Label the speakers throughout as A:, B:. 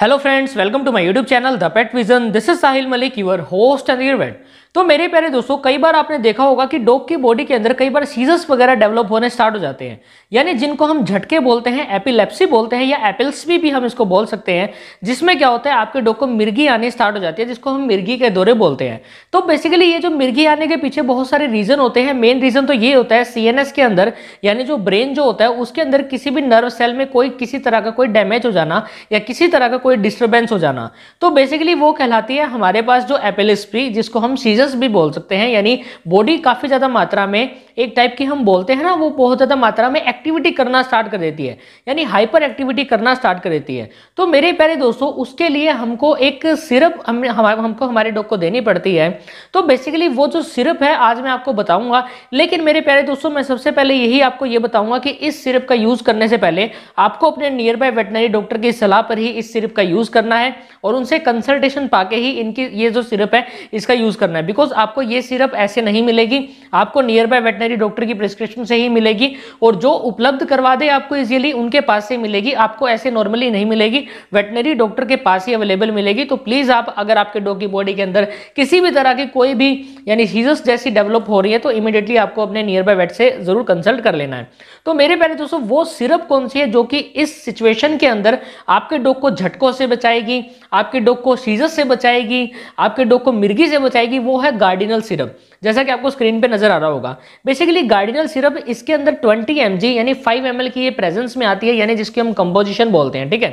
A: hello friends welcome to my YouTube channel the pet vision this is Sahil Malik your host and your तो मेरे प्यारे दोस्तों कई बार आपने देखा होगा कि डॉग की बॉडी के अंदर कई बार सीजर्स वगैरह डेवलप होने स्टार्ट हो जाते हैं यानी जिनको हम झटके बोलते हैं एपिलेप्सी बोलते हैं या एपिल्स भी, भी हम इसको बोल सकते हैं जिसमें क्या होता है आपके डॉग को मिर्गी आने स्टार्ट हो जाती है जिसको हम मिर्गी के दौरे बोलते हैं तो बेसिकली ये जो मिर्गी आने के पीछे बहुत सारे रीजन होते हैं मेन रीजन तो ये होता है सी के अंदर यानी जो ब्रेन जो होता है उसके अंदर किसी भी नर्व सेल में कोई किसी तरह का कोई डैमेज हो जाना या किसी तरह का कोई डिस्टर्बेंस हो जाना तो बेसिकली वो कहलाती है हमारे पास जो एपेलिस्प्री जिसको हम सीजर्स भी बोल सकते हैं यानी बॉडी काफ़ी ज़्यादा मात्रा में एक टाइप की हम बोलते हैं ना वो बहुत ज़्यादा मात्रा में एक्टिविटी करना स्टार्ट कर देती है यानी हाइपर एक्टिविटी करना स्टार्ट कर देती है तो मेरे प्यारे दोस्तों उसके लिए हमको एक सिरप हम, हम हमको हमारे डॉग को देनी पड़ती है तो बेसिकली वो जो सिरप है आज मैं आपको बताऊंगा लेकिन मेरे प्यारे दोस्तों मैं सबसे पहले यही आपको ये बताऊंगा कि इस सिरप का यूज़ करने से पहले आपको अपने नियर बाय वेटनरी डॉक्टर की सलाह पर ही इस सिरप का यूज़ करना है और उनसे कंसल्टेशन पाके ही इनकी ये जो सिरप है इसका यूज़ करना है बिकॉज आपको ये सिरप ऐसे नहीं मिलेगी आपको नियर बाय वेटनरी डॉक्टर की प्रिस्क्रिप्शन से ही मिलेगी और जो उपलब्ध करवा दे आपको इजीली उनके पास से मिलेगी आपको ऐसे नॉर्मली नहीं मिलेगी वेटनरी डॉक्टर के पास ही अवेलेबल मिलेगी तो प्लीज़ आप अगर आपके डॉग की बॉडी के अंदर किसी भी तरह की कोई भी यानी सीजस जैसी डेवलप हो रही है तो इमीडिएटली आपको अपने नियर बाय वेट से ज़रूर कंसल्ट कर लेना है तो मेरे पहले दोस्तों वो सिरप कौन सी है जो कि इस सिचुएशन के अंदर आपके डॉग को झटकों से बचाएगी आपके डॉग को सीजस से बचाएगी आपके डॉग को मिर्गी से बचाएगी वो है गार्डिनल सिरप जैसा कि आपको स्क्रीन पे नजर आ रहा होगा बेसिकली गार्डिनल सिरप इसके अंदर 20 एम यानी 5 एम की ये प्रेजेंस में आती है यानी जिसकी हम कंपोजिशन बोलते हैं ठीक है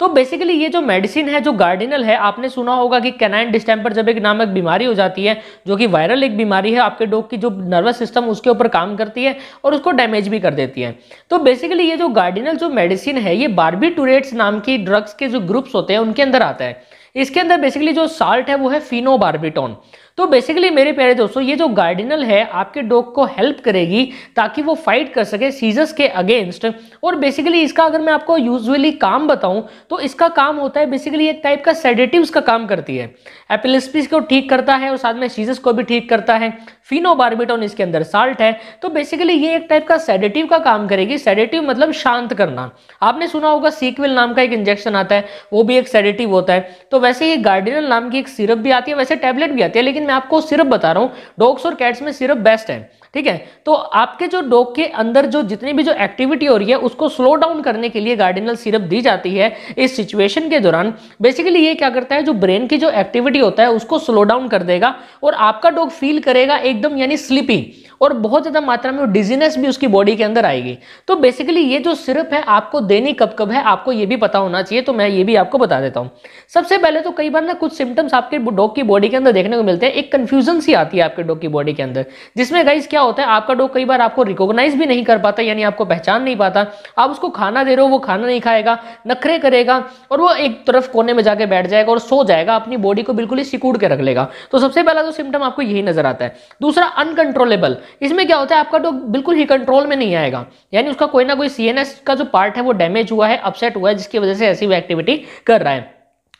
A: तो बेसिकली ये जो मेडिसिन है जो गार्डिनल है आपने सुना होगा कि कैनाइन डिस्टेम्पर जब एक नामक बीमारी हो जाती है जो कि वायरल एक बीमारी है आपके डॉग की जो नर्वस सिस्टम उसके ऊपर काम करती है और उसको डैमेज भी कर देती है तो बेसिकली ये जो गार्डिनल जो मेडिसिन है ये बार्बिटूरेट्स नाम की ड्रग्स के जो ग्रुप्स होते हैं उनके अंदर आता है इसके अंदर बेसिकली जो साल्ट है वो है बार्बिटोन तो बेसिकली मेरे प्यारे दोस्तों ये जो गार्डिनल है आपके डॉग को हेल्प करेगी ताकि वो फाइट कर सके सीजस के अगेंस्ट और बेसिकली इसका अगर मैं आपको यूजुअली काम बताऊं तो इसका काम होता है बेसिकली एक टाइप का सेडेटिव्स का काम करती है एपिलिस्पिस को ठीक करता है और साथ में सीजस को भी ठीक करता है फिनोबार्बिटोन इसके अंदर साल्ट है तो बेसिकली ये एक टाइप का सेडेटिव का काम करेगी सेडेटिव मतलब शांत करना आपने सुना होगा सीक्वल नाम का एक इंजेक्शन आता है वो भी एक सेडेटिव होता है तो वैसे ये गार्डिनल नाम की एक सिरप भी आती है वैसे टैबलेट भी आती है लेकिन मैं आपको सिर्फ बता रहा हूँ डॉग्स और कैट्स में सिर्फ बेस्ट है ठीक है तो आपके जो डॉग के अंदर जो जितनी भी जो एक्टिविटी हो रही है उसको स्लो डाउन करने के लिए गार्डिनल सिरप दी जाती है इस सिचुएशन के दौरान बेसिकली ये क्या करता है जो ब्रेन की जो एक्टिविटी होता है उसको स्लो डाउन कर देगा और आपका डॉग फील करेगा एकदम यानी स्लीपी और बहुत ज़्यादा मात्रा में डिजीनेस भी उसकी बॉडी के अंदर आएगी तो बेसिकली ये जो सिरप है आपको देनी कब कब है आपको ये भी पता होना चाहिए तो मैं ये भी आपको बता देता हूँ सबसे पहले तो कई बार ना कुछ सिम्टम्स आपके डॉग की बॉडी के अंदर देखने को मिलते हैं एक कंफ्यूजन सी आती है आपके डॉग की बॉडी के अंदर जिसमें गाइज क्या होता है आपका डॉग कई बार आपको रिकॉग्नाइज भी नहीं कर पाता यानी आपको पहचान नहीं पाता आप उसको खाना दे रहे हो वो खाना नहीं खाएगा नखरे करेगा और वो एक तरफ कोने में जाके बैठ जाएगा और सो जाएगा अपनी बॉडी को बिल्कुल ही सिकूड़ के रख लेगा तो सबसे पहला तो सिम्टम आपको यही नजर आता है दूसरा अनकंट्रोलेबल इसमें क्या होता है आपका डॉग बिल्कुल ही कंट्रोल में नहीं आएगा यानी उसका कोई ना कोई सी का जो पार्ट है वो डैमेज हुआ है अपसेट हुआ है जिसकी वजह से ऐसी एक्टिविटी कर रहा है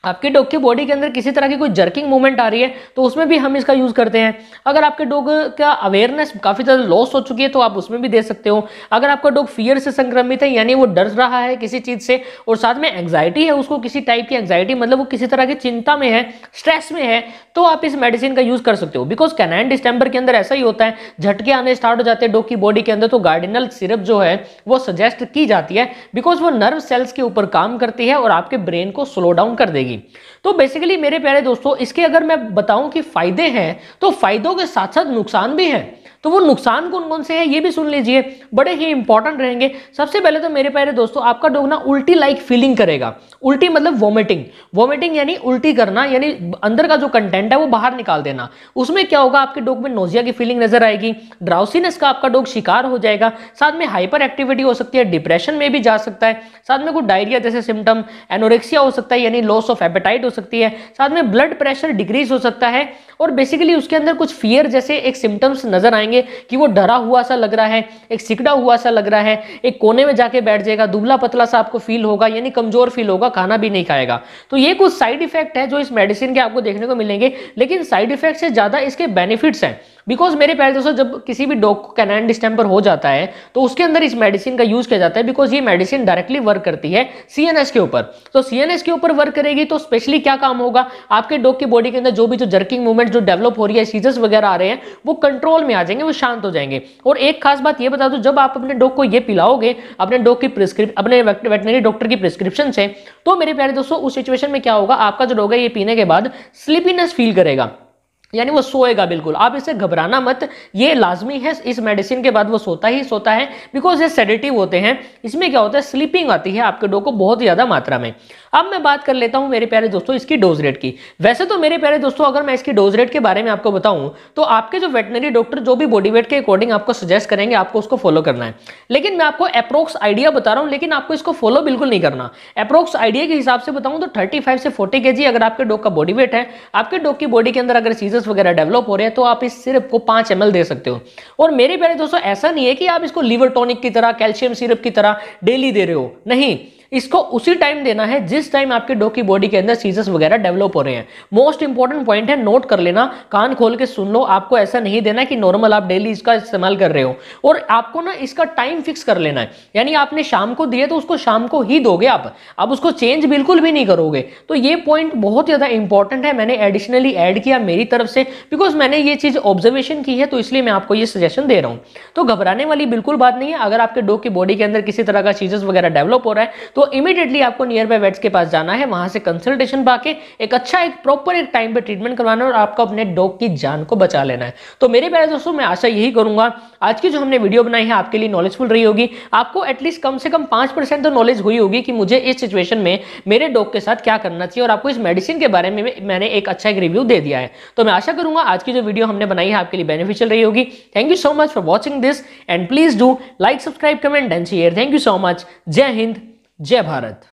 A: आपके डॉग के बॉडी के अंदर किसी तरह की कोई जर्किंग मूवमेंट आ रही है तो उसमें भी हम इसका यूज़ करते हैं अगर आपके डॉग का अवेयरनेस काफ़ी ज़्यादा लॉस हो चुकी है तो आप उसमें भी दे सकते हो अगर आपका डॉग फियर से संक्रमित है यानी वो डर रहा है किसी चीज़ से और साथ में एंग्जाइटी है उसको किसी टाइप की एंग्जाइटी मतलब वो किसी तरह की चिंता में है स्ट्रेस में है तो आप इस मेडिसिन का यूज़ कर सकते हो बिकॉज कैनाइन डिस्टेम्बर के अंदर ऐसा ही होता है झटके आने स्टार्ट हो जाते हैं डॉग की बॉडी के अंदर तो गार्डिनल सिरप जो है वो सजेस्ट की जाती है बिकॉज वो नर्व सेल्स के ऊपर काम करती है और आपके ब्रेन को स्लो डाउन कर देगी तो बेसिकली मेरे प्यारे दोस्तों इसके अगर मैं बताऊं कि फायदे हैं तो फायदों के साथ साथ नुकसान भी हैं तो वो नुकसान कौन कौन से हैं ये भी सुन लीजिए बड़े ही इंपॉर्टेंट रहेंगे सबसे पहले तो मेरे प्यारे दोस्तों आपका डोगना ना उल्टी लाइक फीलिंग करेगा उल्टी मतलब वॉमिटिंग वॉमिटिंग यानी उल्टी करना यानी अंदर का जो कंटेंट है वो बाहर निकाल देना उसमें क्या होगा आपके डोग में नोजिया की फीलिंग नजर आएगी ड्राउसीनेस का आपका डोग शिकार हो जाएगा साथ में हाइपर एक्टिविटी हो सकती है डिप्रेशन में भी जा सकता है साथ में कुछ डायरिया जैसे सिम्टम एनोरेक्सिया हो सकता है यानी लॉस ऑफ एपेटाइट हो सकती है साथ में ब्लड प्रेशर डिक्रीज हो सकता है और बेसिकली उसके अंदर कुछ फियर जैसे एक सिम्टम्स नजर आएंगे पाएंगे कि वो डरा हुआ सा लग रहा है एक सिकड़ा हुआ सा लग रहा है एक कोने में जाके बैठ जाएगा दुबला पतला सा आपको फील होगा यानी कमजोर फील होगा खाना भी नहीं खाएगा तो ये कुछ साइड इफेक्ट है जो इस मेडिसिन के आपको देखने को मिलेंगे लेकिन साइड इफेक्ट से ज़्यादा इसके बेनिफिट्स हैं बिकॉज मेरे प्यारे दोस्तों जब किसी भी डॉग को कैनाइन डिस्टेम्पर हो जाता है तो उसके अंदर इस मेडिसिन का यूज किया जाता है बिकॉज ये मेडिसिन डायरेक्टली वर्क करती है सीएनएस के ऊपर तो सीएनएस के ऊपर वर्क करेगी तो स्पेशली क्या काम होगा आपके डॉग की बॉडी के अंदर जो भी जो जर्किंग मूवमेंट जो डेवलप हो रही है सीजर्स वगैरह आ रहे हैं वो कंट्रोल में आ जाएंगे वो शांत हो जाएंगे और एक खास बात ये बता दो जब आप अपने डॉग को ये पिलाओगे अपने डॉग की प्रिस्क्रिप अपने वेटनरी डॉक्टर की प्रिस्क्रिप्शन से तो मेरे प्यारे दोस्तों उस सिचुएशन में क्या होगा आपका जो डॉग है ये पीने के बाद स्लीपीनेस फील करेगा यानी वो सोएगा बिल्कुल आप इसे घबराना मत ये लाजमी है इस मेडिसिन के बाद वो सोता ही सोता है बिकॉज ये सेडेटिव होते हैं इसमें क्या होता है स्लीपिंग आती है आपके डो को बहुत ज़्यादा मात्रा में अब मैं बात कर लेता हूं मेरे प्यारे दोस्तों इसकी डोज रेट की वैसे तो मेरे प्यारे दोस्तों अगर मैं इसकी डोज रेट के बारे में आपको बताऊं तो आपके जो वेटनरी डॉक्टर जो भी बॉडी वेट के अकॉर्डिंग आपको सजेस्ट करेंगे आपको उसको फॉलो करना है लेकिन मैं आपको अप्रोक्स आइडिया बता रहा हूं लेकिन आपको इसको फॉलो बिल्कुल नहीं करना अप्रोक्स आइडिया के हिसाब से बताऊं तो थर्टी से फोर्टी के अगर आपके डॉग का बॉडी वेट है आपके डॉग की बॉडी के अंदर अगर सीजर्स वगैरह डेवलप हो रहे हैं तो आप इस सिरप को पांच एम दे सकते हो और मेरे प्यारे दोस्तों ऐसा नहीं है कि आप इसको लिवर टॉनिक की तरह कैल्शियम सिरप की तरह डेली दे रहे हो नहीं इसको उसी टाइम देना है जिस टाइम आपके डॉग की बॉडी के अंदर सीजस वगैरह डेवलप हो रहे हैं मोस्ट इंपॉर्टेंट पॉइंट है नोट कर लेना कान खोल के सुन लो आपको ऐसा नहीं देना कि नॉर्मल आप डेली इसका इस्तेमाल कर रहे हो और आपको ना इसका टाइम फिक्स कर लेना है यानी आपने शाम को दिए तो उसको शाम को ही दोगे आप अब उसको चेंज बिल्कुल भी नहीं करोगे तो ये पॉइंट बहुत ज़्यादा इंपॉर्टेंट है मैंने एडिशनली एड किया मेरी तरफ से बिकॉज मैंने ये चीज़ ऑब्जर्वेशन की है तो इसलिए मैं आपको ये सजेशन दे रहा हूँ तो घबराने वाली बिल्कुल बात नहीं है अगर आपके डॉग की बॉडी के अंदर किसी तरह का चीजेस वगैरह डेवलप हो रहा है तो इमीडिएटली आपको नियर बाय वेट्स के पास जाना है वहां से कंसल्टेशन पाके एक अच्छा एक प्रॉपर एक टाइम पर ट्रीटमेंट करवाना है और आपको अपने डॉग की जान को बचा लेना है तो मेरे प्यारे दोस्तों मैं आशा यही करूंगा आज की जो हमने वीडियो बनाई है आपके लिए नॉलेजफुल रही होगी आपको एटलीस्ट कम से कम पाँच परसेंट तो नॉलेज हुई होगी कि मुझे इस सिचुएशन में मेरे डॉग के साथ क्या करना चाहिए और आपको इस मेडिसिन के बारे में मैंने एक अच्छा एक रिव्यू दे दिया है तो मैं आशा करूंगा आज की जो वीडियो हमने बनाई है आपके लिए बेनिफिशियल रही होगी thank you so much for watching this and please do like subscribe comment and share thank you so much जय हिंद जय भारत